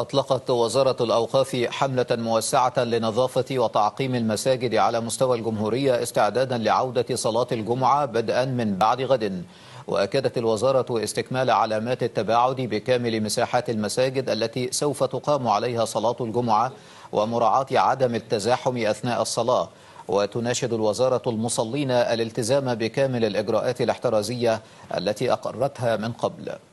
أطلقت وزارة الأوقاف حملة موسعة لنظافة وتعقيم المساجد على مستوى الجمهورية استعدادا لعودة صلاة الجمعة بدءا من بعد غد وأكدت الوزارة استكمال علامات التباعد بكامل مساحات المساجد التي سوف تقام عليها صلاة الجمعة ومراعاة عدم التزاحم أثناء الصلاة وتناشد الوزارة المصلين الالتزام بكامل الإجراءات الاحترازية التي أقرتها من قبل